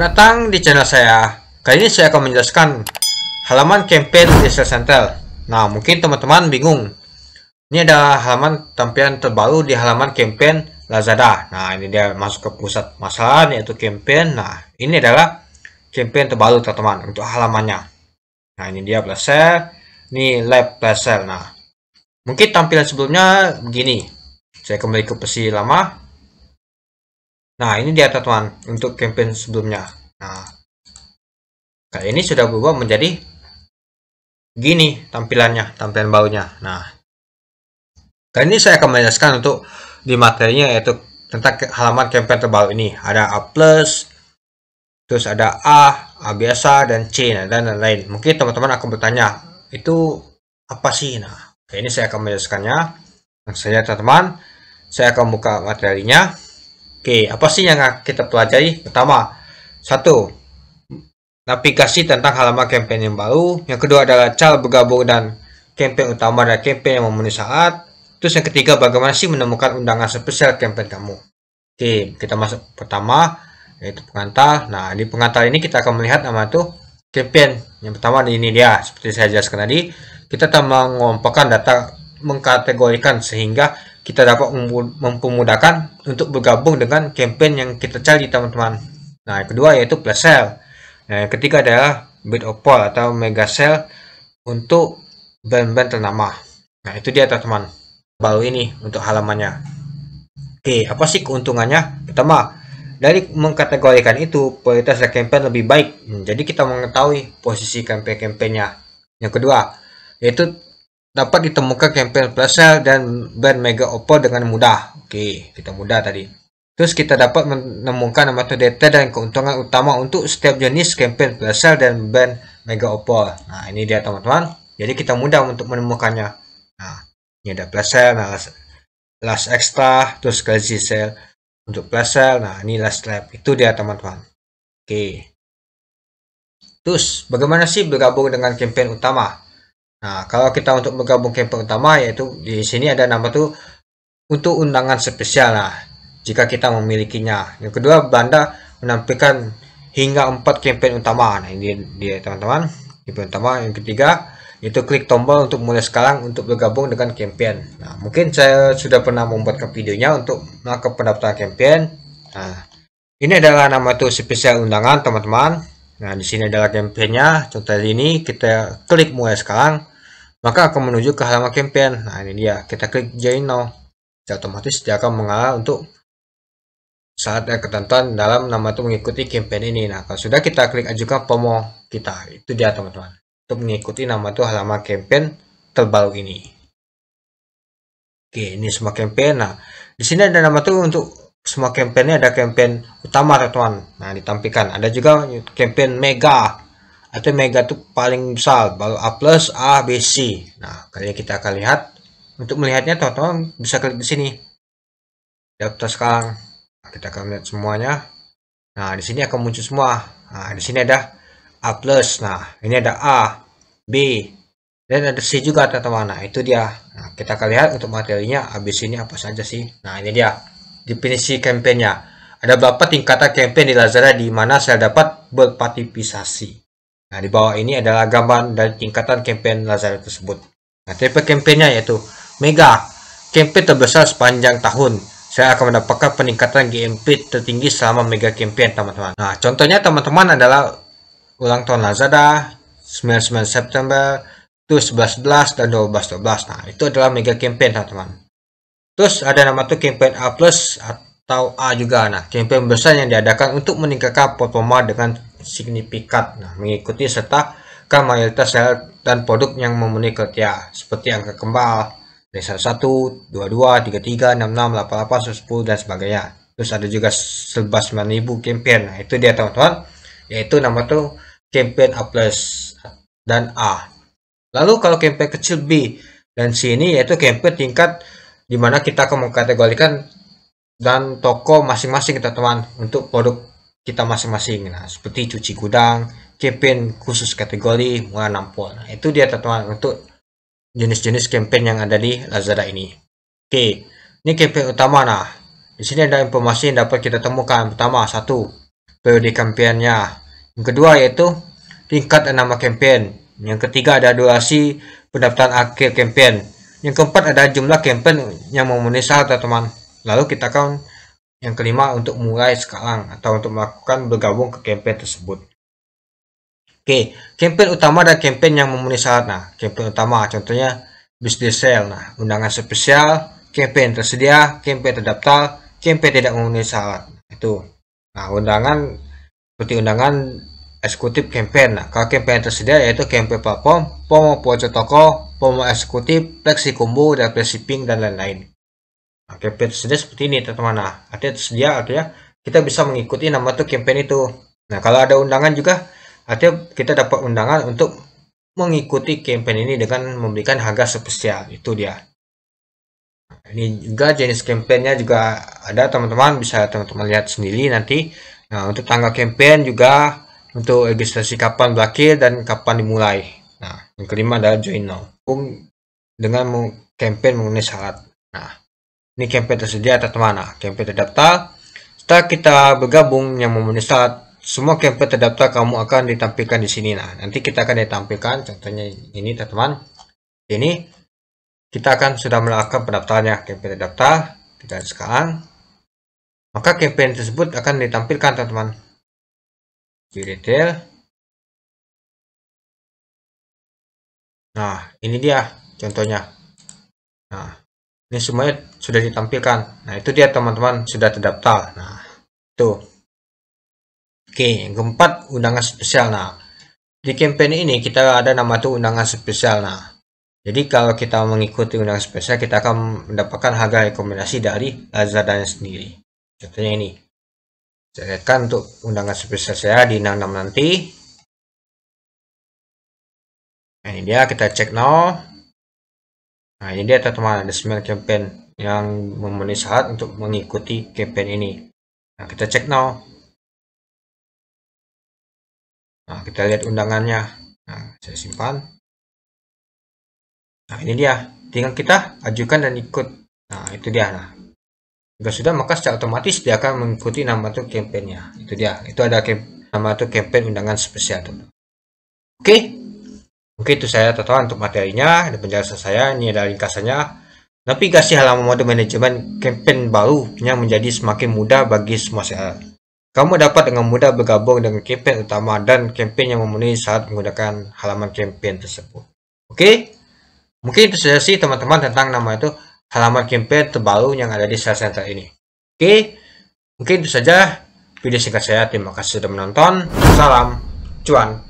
Selamat datang di channel saya. Kali ini saya akan menjelaskan halaman campaign Diesel Central. Nah, mungkin teman-teman bingung. Ini adalah halaman tampilan terbaru di halaman campaign Lazada. Nah, ini dia masuk ke pusat masalah yaitu campaign. Nah, ini adalah campaign terbaru teman-teman untuk halamannya. Nah, ini dia plus sale. Ini lab plus sale. Nah, mungkin tampilan sebelumnya begini. Saya kembali ke versi lama. Nah, ini dia teman untuk campaign sebelumnya. Nah, kali ini sudah berubah menjadi gini tampilannya, tampilan baunya. Nah, kali ini saya akan menjelaskan untuk di materinya yaitu tentang halaman campaign terbaru ini. Ada A+, terus ada A, A biasa, dan C, nah, dan lain-lain. Mungkin teman-teman akan bertanya, itu apa sih? Nah, ini saya akan menjelaskannya. saya teman-teman, saya akan buka materinya. Oke, apa sih yang kita pelajari? Pertama, satu, navigasi tentang halaman campaign yang baru. Yang kedua adalah cara bergabung dan campaign utama dan campaign yang memenuhi syarat. Terus yang ketiga, bagaimana sih menemukan undangan spesial campaign kamu? Oke, kita masuk pertama, yaitu pengantar. Nah, di pengantar ini kita akan melihat nama tuh campaign. Yang pertama ini dia, seperti saya jelaskan tadi, kita akan mengumpulkan data mengkategorikan sehingga kita dapat mempermudahkan untuk bergabung dengan campaign yang kita cari teman-teman. Nah, yang kedua yaitu flash sale. Nah, yang ketiga adalah bid opal atau mega sale untuk brand-brand ternama. Nah, itu dia teman-teman. Baru ini untuk halamannya. Oke, apa sih keuntungannya? Pertama, dari mengkategorikan itu, prioritas campaign lebih baik. Hmm, jadi kita mengetahui posisi campaign-campaignnya. Yang kedua, yaitu dapat ditemukan campaign sale dan band mega oppo dengan mudah. Oke, kita mudah tadi. Terus kita dapat menemukan nama-nama data dan keuntungan utama untuk setiap jenis campaign sale dan band mega oppo. Nah, ini dia teman-teman. Jadi kita mudah untuk menemukannya. Nah, ini ada sale nah, last, extra, terus crazy cell untuk sale Nah, ini last lab. Itu dia teman-teman. Oke. Terus, bagaimana sih bergabung dengan campaign utama? Nah, kalau kita untuk bergabung camp pertama yaitu di sini ada nama tuh untuk undangan spesial lah jika kita memilikinya. Yang kedua, Belanda menampilkan hingga 4 campaign utama. Nah, ini dia teman-teman. Campaign utama yang ketiga itu klik tombol untuk mulai sekarang untuk bergabung dengan campaign. Nah, mungkin saya sudah pernah membuatkan videonya untuk melakukan pendaftaran campaign. Nah, ini adalah nama tuh spesial undangan teman-teman. Nah, di sini adalah campaign-nya. Contoh ini kita klik mulai sekarang. Maka akan menuju ke halaman campaign. Nah, ini dia. Kita klik Join Now. Ya, otomatis dia akan mengalah untuk saat ada ketentuan dalam nama itu mengikuti campaign ini. Nah, kalau sudah kita klik ajukan promo kita. Itu dia, teman-teman. Untuk mengikuti nama itu halaman campaign terbaru ini. Oke, ini semua campaign. Nah, di sini ada nama itu untuk semua campaign ini ada campaign utama, teman-teman. Nah, ditampilkan. Ada juga campaign mega atau mega itu paling besar baru A plus A B C nah kalian kita akan lihat untuk melihatnya teman-teman bisa klik di sini daftar sekarang nah, kita akan lihat semuanya nah di sini akan muncul semua nah di sini ada A plus nah ini ada A B dan ada C juga teman-teman nah itu dia nah, kita akan lihat untuk materinya ABC ini apa saja sih nah ini dia definisi kampanye ada berapa tingkatan kampanye di Lazada di mana saya dapat berpartisipasi Nah, di bawah ini adalah gambar dari tingkatan campaign Lazada tersebut. Nah, tipe campaignnya yaitu Mega, campaign terbesar sepanjang tahun. Saya akan mendapatkan peningkatan GMP tertinggi selama Mega Campaign, teman-teman. Nah, contohnya teman-teman adalah ulang tahun Lazada, 99 September, 11 11 dan 12 12. Nah, itu adalah Mega Campaign, teman-teman. Terus ada nama tuh campaign A+ atau A juga. Nah, campaign besar yang diadakan untuk meningkatkan performa dengan signifikan nah, mengikuti serta kemayoritas sel dan produk yang memenuhi kriteria seperti angka kembal dari 1, 22, 33, 66, 88, 110 dan sebagainya terus ada juga serba 9000 campaign nah itu dia teman-teman yaitu nama tuh campaign A plus dan A lalu kalau campaign kecil B dan C ini yaitu campaign tingkat dimana kita akan mengkategorikan dan toko masing-masing teman-teman untuk produk kita masing-masing. Nah, seperti cuci gudang, campaign khusus kategori murah nampol. Nah, itu dia teman-teman untuk jenis-jenis campaign yang ada di Lazada ini. Oke, ini campaign utama nah. Di sini ada informasi yang dapat kita temukan. Pertama, satu, periode kampanyenya. Yang kedua yaitu tingkat nama campaign. Yang ketiga ada durasi pendaftaran akhir campaign. Yang keempat ada jumlah campaign yang memenuhi syarat, teman. Lalu kita akan yang kelima, untuk mulai sekarang atau untuk melakukan bergabung ke campaign tersebut. Oke, campaign utama dan campaign yang memenuhi syarat. Nah, campaign utama contohnya business sale, nah, undangan spesial, campaign tersedia, campaign terdaftar, campaign tidak memenuhi syarat. Itu. Nah, undangan seperti undangan eksekutif campaign. Nah, kalau campaign tersedia yaitu campaign platform, promo pojok toko, promo eksekutif, fleksi combo, dan fleksi pink, dan lain-lain. Oke, okay, seperti ini teman-teman. Nah, artinya tersedia artinya kita bisa mengikuti nama tuh campaign itu. Nah, kalau ada undangan juga artinya kita dapat undangan untuk mengikuti campaign ini dengan memberikan harga spesial. Itu dia. Nah, ini juga jenis campaignnya juga ada teman-teman bisa teman-teman lihat sendiri nanti. Nah, untuk tanggal campaign juga untuk registrasi kapan berakhir dan kapan dimulai. Nah, yang kelima adalah join now. Dengan campaign mengenai syarat. Nah, ini campaign tersedia atau mana? Campaign terdaftar. Setelah kita bergabung yang memenuhi saat semua campaign terdaftar kamu akan ditampilkan di sini. Nah, nanti kita akan ditampilkan contohnya ini teman Ini kita akan sudah melakukan pendaftarannya campaign terdaftar. Kita sekarang. Maka campaign tersebut akan ditampilkan teman-teman. Di detail. Nah, ini dia contohnya. Nah, ini semuanya sudah ditampilkan nah itu dia teman-teman sudah terdaftar nah itu. oke yang keempat undangan spesial nah di campaign ini kita ada nama tuh undangan spesial nah jadi kalau kita mengikuti undangan spesial kita akan mendapatkan harga rekomendasi dari Lazada sendiri contohnya ini saya lihatkan untuk undangan spesial saya di 66 nanti Nah, ini dia kita cek now Nah, ini dia teman-teman, ada 9 campaign yang memenuhi syarat untuk mengikuti campaign ini. Nah, kita cek now. Nah, kita lihat undangannya. Nah, saya simpan. Nah, ini dia. Tinggal kita ajukan dan ikut. Nah, itu dia. Nah, jika sudah, maka secara otomatis dia akan mengikuti nama tuh campaignnya. Itu dia. Itu ada nama tuh campaign undangan spesial. Oke. Okay. Oke itu saya tonton untuk materinya dan penjelasan saya ini adalah ringkasannya navigasi halaman mode manajemen campaign baru yang menjadi semakin mudah bagi semua sel. Kamu dapat dengan mudah bergabung dengan campaign utama dan campaign yang memenuhi saat menggunakan halaman campaign tersebut. Oke, mungkin itu saja sih teman-teman tentang nama itu halaman campaign terbaru yang ada di sel Center ini. Oke, mungkin itu saja video singkat saya. Terima kasih sudah menonton. Salam cuan.